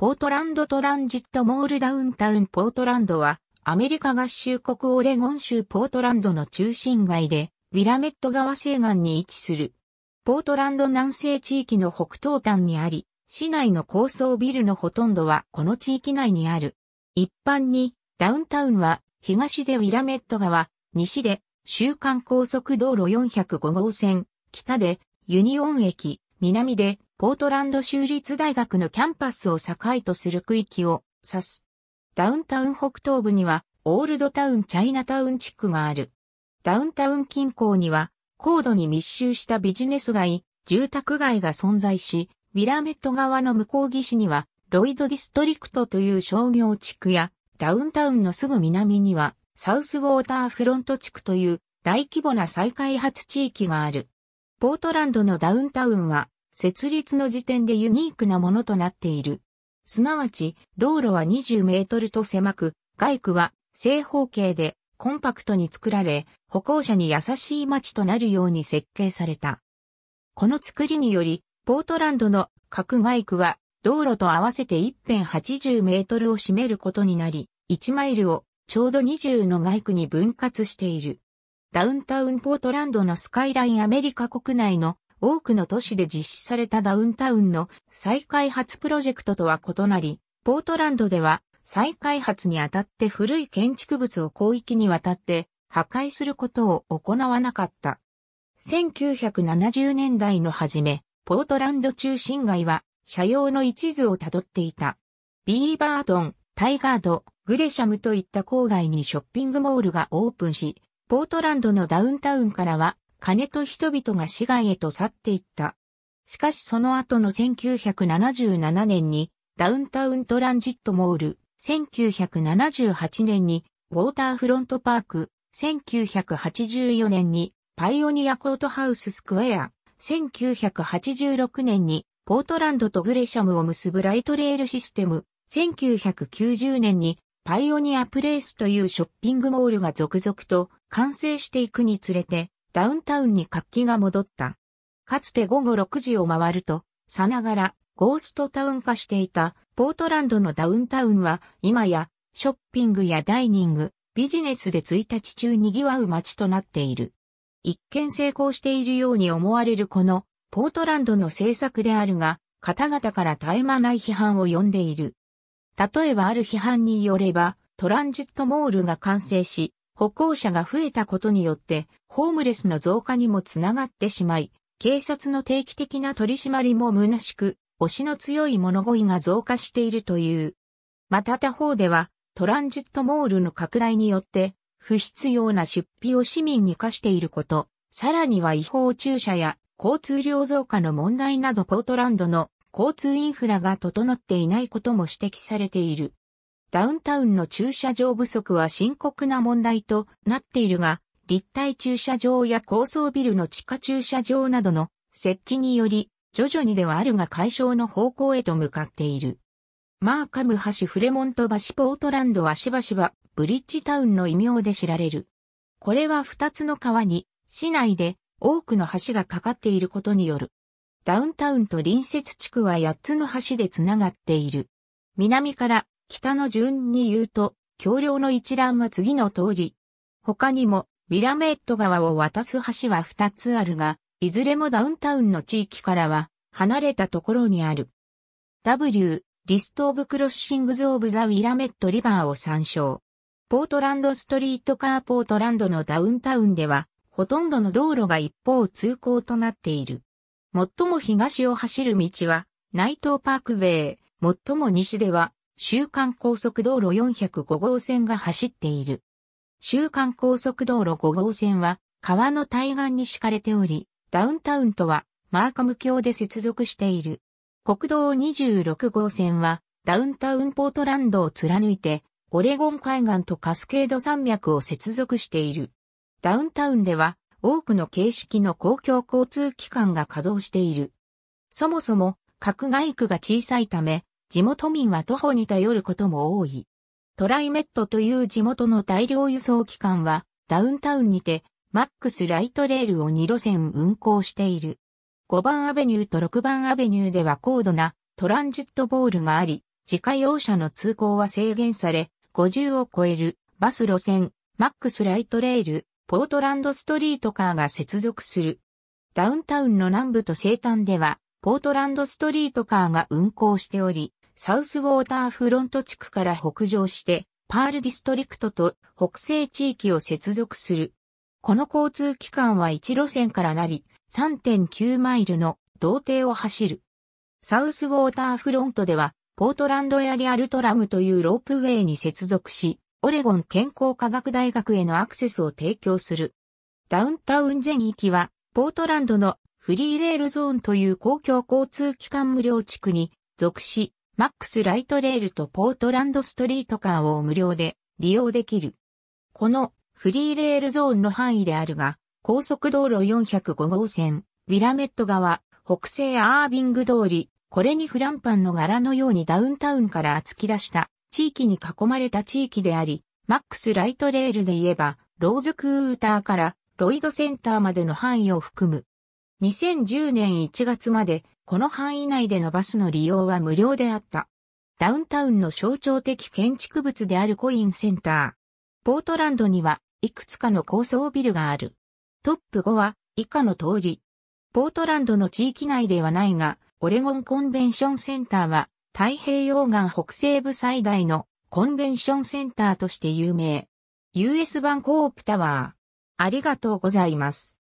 ポートランドトランジットモールダウンタウンポートランドは、アメリカ合衆国オレゴン州ポートランドの中心街で、ウィラメット川西岸に位置する。ポートランド南西地域の北東端にあり、市内の高層ビルのほとんどはこの地域内にある。一般に、ダウンタウンは、東でウィラメット川、西で、週間高速道路405号線、北で、ユニオン駅、南で、ポートランド州立大学のキャンパスを境とする区域を指す。ダウンタウン北東部には、オールドタウンチャイナタウン地区がある。ダウンタウン近郊には、高度に密集したビジネス街、住宅街が存在し、ビラメット側の向こう岸には、ロイドディストリクトという商業地区や、ダウンタウンのすぐ南には、サウスウォーターフロント地区という大規模な再開発地域がある。ポートランドのダウンタウンは、設立の時点でユニークなものとなっている。すなわち、道路は20メートルと狭く、外区は正方形でコンパクトに作られ、歩行者に優しい街となるように設計された。この作りにより、ポートランドの各外区は道路と合わせて一辺80メートルを占めることになり、1マイルをちょうど20の外区に分割している。ダウンタウンポートランドのスカイラインアメリカ国内の多くの都市で実施されたダウンタウンの再開発プロジェクトとは異なり、ポートランドでは再開発にあたって古い建築物を広域にわたって破壊することを行わなかった。1970年代の初め、ポートランド中心街は車用の一途をたどっていた。ビーバードン、タイガード、グレシャムといった郊外にショッピングモールがオープンし、ポートランドのダウンタウンからは金と人々が市外へと去っていった。しかしその後の1977年にダウンタウントランジットモール、1978年にウォーターフロントパーク、1984年にパイオニアコートハウススクエア、1986年にポートランドとグレシャムを結ぶライトレールシステム、1990年にパイオニアプレイスというショッピングモールが続々と完成していくにつれて、ダウンタウンに活気が戻った。かつて午後6時を回ると、さながらゴーストタウン化していたポートランドのダウンタウンは今やショッピングやダイニング、ビジネスで1日中賑わう街となっている。一見成功しているように思われるこのポートランドの政策であるが、方々から絶え間ない批判を呼んでいる。例えばある批判によれば、トランジットモールが完成し、歩行者が増えたことによって、ホームレスの増加にもつながってしまい、警察の定期的な取り締まりも虚しく、推しの強い物乞いが増加しているという。また他方では、トランジットモールの拡大によって、不必要な出費を市民に課していること、さらには違法駐車や交通量増加の問題などポートランドの交通インフラが整っていないことも指摘されている。ダウンタウンの駐車場不足は深刻な問題となっているが、立体駐車場や高層ビルの地下駐車場などの設置により、徐々にではあるが解消の方向へと向かっている。マーカム橋フレモント橋ポートランドはしばしばブリッジタウンの異名で知られる。これは二つの川に市内で多くの橋がかかっていることによる。ダウンタウンと隣接地区は八つの橋でつながっている。南から北の順に言うと、橋梁の一覧は次の通り。他にも、ウィラメット川を渡す橋は二つあるが、いずれもダウンタウンの地域からは、離れたところにある。W、リスト・オブ・クロッシングズ・オブ・ザ・ウィラメット・リバーを参照。ポートランド・ストリート・カー・ポートランドのダウンタウンでは、ほとんどの道路が一方通行となっている。最も東を走る道は、ナイトーパークウェイ、最も西では、週間高速道路405号線が走っている。週間高速道路5号線は川の対岸に敷かれており、ダウンタウンとはマーカム橋で接続している。国道26号線はダウンタウンポートランドを貫いて、オレゴン海岸とカスケード山脈を接続している。ダウンタウンでは多くの形式の公共交通機関が稼働している。そもそも、格外区が小さいため、地元民は徒歩に頼ることも多い。トライメットという地元の大量輸送機関は、ダウンタウンにて、マックスライトレールを2路線運行している。5番アベニューと6番アベニューでは高度なトランジットボールがあり、自家用車の通行は制限され、50を超えるバス路線、マックスライトレール、ポートランドストリートカーが接続する。ダウンタウンの南部と西端では、ポートランドストリートカーが運行しており、サウスウォーターフロント地区から北上して、パールディストリクトと北西地域を接続する。この交通機関は1路線からなり、3.9マイルの道程を走る。サウスウォーターフロントでは、ポートランドやリアルトラムというロープウェイに接続し、オレゴン健康科学大学へのアクセスを提供する。ダウンタウン全域は、ポートランドのフリーレールゾーンという公共交通機関無料地区に属し、マックスライトレールとポートランドストリートカーを無料で利用できる。このフリーレールゾーンの範囲であるが、高速道路405号線、ウィラメット側、北西アービング通り、これにフランパンの柄のようにダウンタウンから突き出した地域に囲まれた地域であり、マックスライトレールで言えば、ローズクーターからロイドセンターまでの範囲を含む。2010年1月までこの範囲内でのバスの利用は無料であった。ダウンタウンの象徴的建築物であるコインセンター。ポートランドにはいくつかの高層ビルがある。トップ5は以下の通り。ポートランドの地域内ではないが、オレゴンコンベンションセンターは太平洋岸北西部最大のコンベンションセンターとして有名。US 版コープタワー。ありがとうございます。